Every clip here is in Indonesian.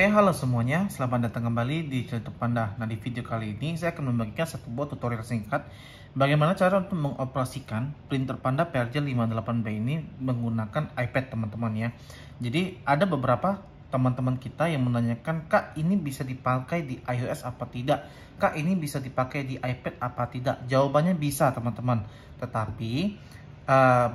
Oke, halo semuanya. Selamat datang kembali di channel Panda. Nah, di video kali ini saya akan membagikan satu buah tutorial singkat bagaimana cara untuk mengoperasikan printer Panda PRJ58B ini menggunakan iPad, teman-teman ya. Jadi, ada beberapa teman-teman kita yang menanyakan, "Kak, ini bisa dipakai di iOS apa tidak? Kak, ini bisa dipakai di iPad apa tidak?" Jawabannya bisa, teman-teman. Tetapi uh,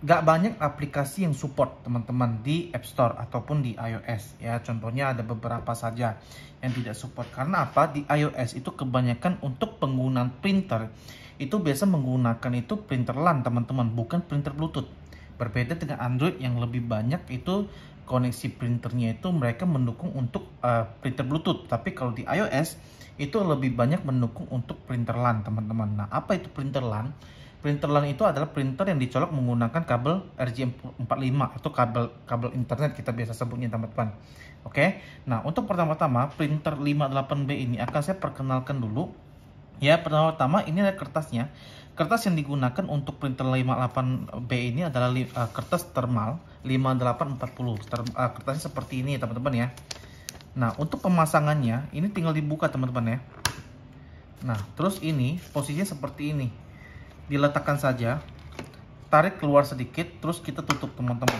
gak banyak aplikasi yang support teman-teman di App Store ataupun di iOS ya contohnya ada beberapa saja yang tidak support karena apa di iOS itu kebanyakan untuk penggunaan printer itu biasa menggunakan itu printer LAN teman-teman bukan printer Bluetooth berbeda dengan Android yang lebih banyak itu koneksi printernya itu mereka mendukung untuk uh, printer Bluetooth tapi kalau di iOS itu lebih banyak mendukung untuk printer LAN teman-teman nah apa itu printer LAN Printer LAN itu adalah printer yang dicolok menggunakan kabel RJ45 atau kabel kabel internet kita biasa sebutnya teman-teman. Oke. Nah, untuk pertama-tama printer 58B ini akan saya perkenalkan dulu. Ya, pertama-tama ini ada kertasnya. Kertas yang digunakan untuk printer 58B ini adalah uh, kertas thermal 5840. Ter uh, kertasnya seperti ini teman-teman ya. Nah, untuk pemasangannya ini tinggal dibuka teman-teman ya. Nah, terus ini posisinya seperti ini diletakkan saja tarik keluar sedikit terus kita tutup teman-teman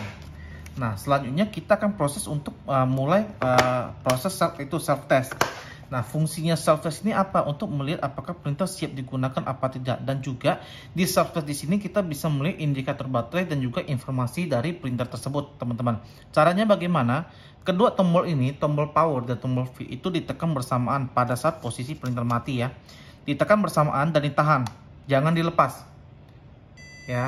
nah selanjutnya kita akan proses untuk uh, mulai uh, proses self, itu self test Nah, fungsinya self-test ini apa? Untuk melihat apakah printer siap digunakan apa tidak. Dan juga di self-test di sini kita bisa melihat indikator baterai dan juga informasi dari printer tersebut, teman-teman. Caranya bagaimana? Kedua tombol ini, tombol power dan tombol V itu ditekan bersamaan pada saat posisi printer mati ya. Ditekan bersamaan dan ditahan jangan dilepas ya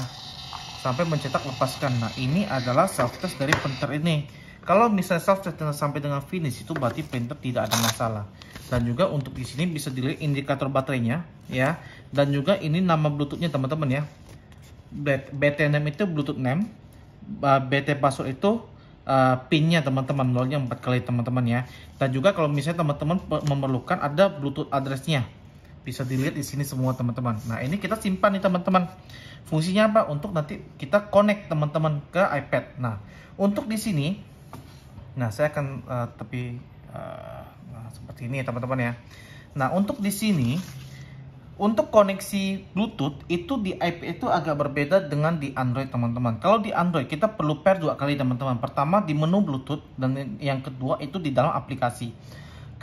sampai mencetak lepaskan nah ini adalah self test dari printer ini kalau misalnya self test sampai dengan finish itu berarti printer tidak ada masalah dan juga untuk di sini bisa dilihat indikator baterainya ya dan juga ini nama bluetoothnya teman-teman ya bt name itu bluetooth name BT password itu uh, pinnya teman-teman Nolnya empat kali teman-teman ya dan juga kalau misalnya teman-teman memerlukan ada bluetooth addressnya bisa dilihat di sini semua teman-teman. Nah, ini kita simpan nih teman-teman. Fungsinya apa? Untuk nanti kita connect teman-teman ke iPad. Nah, untuk di sini nah saya akan uh, eh, tapi uh, eh, nah, seperti ini teman-teman ya. Nah, untuk di sini untuk koneksi Bluetooth itu di iPad itu agak berbeda dengan di Android teman-teman. Kalau di Android kita perlu pair dua kali teman-teman. Pertama di menu Bluetooth dan yang kedua itu di dalam aplikasi.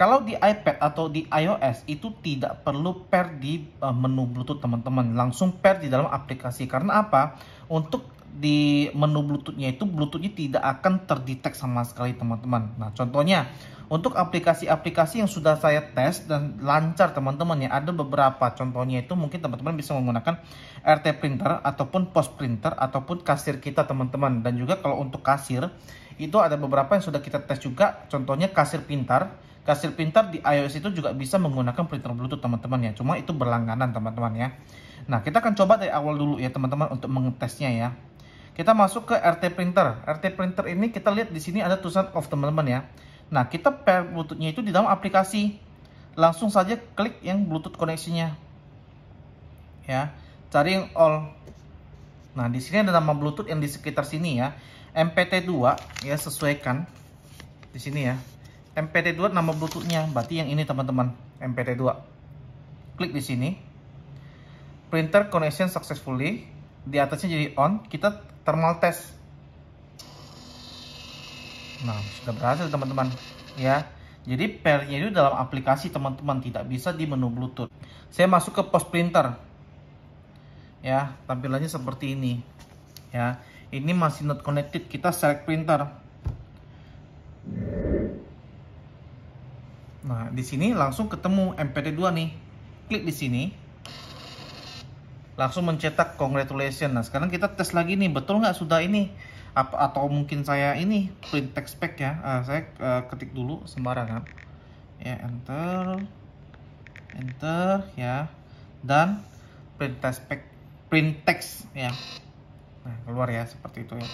Kalau di iPad atau di iOS itu tidak perlu pair di uh, menu Bluetooth teman-teman, langsung pair di dalam aplikasi. Karena apa? Untuk di menu Bluetoothnya itu Bluetoothnya tidak akan terdetek sama sekali teman-teman. Nah contohnya untuk aplikasi-aplikasi yang sudah saya tes dan lancar teman-teman ya ada beberapa contohnya itu mungkin teman-teman bisa menggunakan RT printer ataupun post printer ataupun kasir kita teman-teman dan juga kalau untuk kasir itu ada beberapa yang sudah kita tes juga contohnya kasir pintar Kasir pintar di iOS itu juga bisa menggunakan printer Bluetooth teman-teman ya. Cuma itu berlangganan teman-teman ya. Nah kita akan coba dari awal dulu ya teman-teman untuk mengetesnya ya. Kita masuk ke RT printer. RT printer ini kita lihat di sini ada tulisan off teman-teman ya. Nah kita pair Bluetooth-nya itu di dalam aplikasi. Langsung saja klik yang Bluetooth koneksinya. Ya, cari yang all. Nah di sini ada nama Bluetooth yang di sekitar sini ya. MPT2 ya sesuaikan di sini ya. MPT2 nama bluetoothnya berarti yang ini teman-teman MPT2 klik di sini printer connection successfully di atasnya jadi on kita thermal test nah sudah berhasil teman-teman ya jadi pairnya itu dalam aplikasi teman-teman tidak bisa di menu bluetooth saya masuk ke Post printer ya tampilannya seperti ini ya ini masih not connected kita select printer Nah, di sini langsung ketemu MPD2 nih. Klik di sini. Langsung mencetak congratulations. Nah, sekarang kita tes lagi nih, betul nggak sudah ini? Apa, atau mungkin saya ini print text pack ya. Uh, saya uh, ketik dulu sembarangan. Ya, enter. Enter ya. Dan print text pack print text ya. Nah, keluar ya seperti itu ya.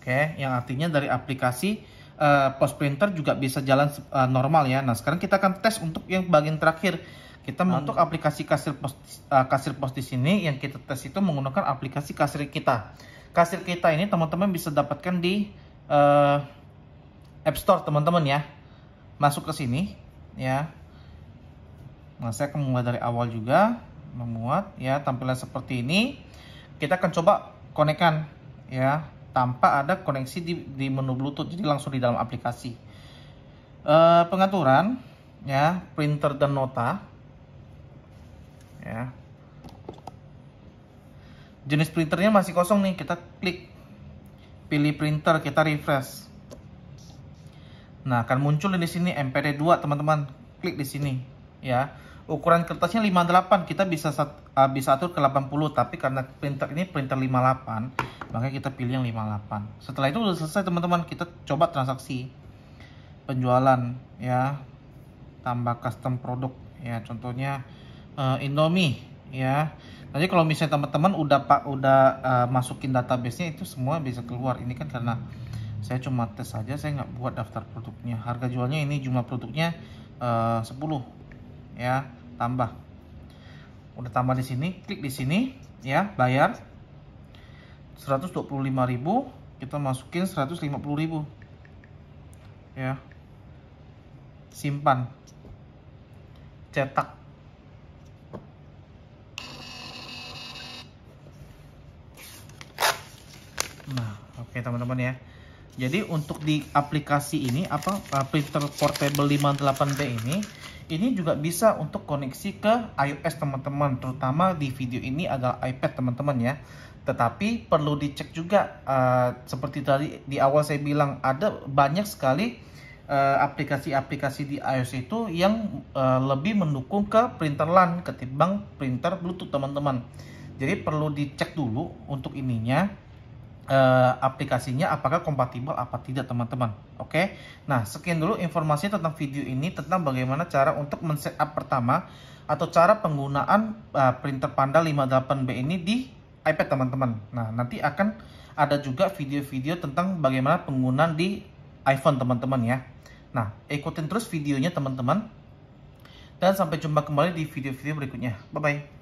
Oke, yang artinya dari aplikasi uh, post printer juga bisa jalan uh, normal ya. Nah, sekarang kita akan tes untuk yang bagian terakhir. Kita hmm. untuk aplikasi kasir pos uh, kasir pos di sini yang kita tes itu menggunakan aplikasi kasir kita. Kasir kita ini teman-teman bisa dapatkan di uh, App Store teman-teman ya. Masuk ke sini ya. Nah, saya akan mulai dari awal juga memuat ya tampilan seperti ini. Kita akan coba konekan ya tanpa ada koneksi di, di menu Bluetooth, jadi langsung di dalam aplikasi. E, pengaturan, ya, printer dan nota, ya. Jenis printernya masih kosong nih, kita klik pilih printer, kita refresh. Nah, akan muncul di sini MPD 2, teman-teman. Klik di sini, ya ukuran kertasnya 58 kita bisa sat, uh, bisa atur ke 80 tapi karena printer ini printer 58 maka kita pilih yang 58 setelah itu udah selesai teman-teman kita coba transaksi penjualan ya tambah custom produk ya contohnya uh, Indomie ya nanti kalau misalnya teman-teman udah pak udah uh, masukin databasenya itu semua bisa keluar ini kan karena saya cuma tes saja saya nggak buat daftar produknya harga jualnya ini jumlah produknya eh, uh, 10 ya tambah udah tambah di sini klik di sini ya bayar 125.000 kita masukin 150.000 ya simpan cetak nah oke okay, teman-teman ya jadi untuk di aplikasi ini apa uh, printer portable 58 b ini ini juga bisa untuk koneksi ke iOS teman-teman terutama di video ini adalah iPad teman-teman ya tetapi perlu dicek juga uh, seperti tadi di awal saya bilang ada banyak sekali uh, aplikasi-aplikasi uh, di iOS itu yang uh, lebih mendukung ke printer LAN ketimbang printer Bluetooth teman-teman jadi perlu dicek dulu untuk ininya uh, aplikasinya apakah kompatibel apa tidak teman-teman oke okay? nah sekian dulu informasi tentang video ini tentang bagaimana cara untuk men setup pertama atau cara penggunaan uh, printer Panda 58B ini di iPad teman-teman nah nanti akan ada juga video-video tentang bagaimana penggunaan di iPhone teman-teman ya nah ikutin terus videonya teman-teman dan sampai jumpa kembali di video-video berikutnya bye-bye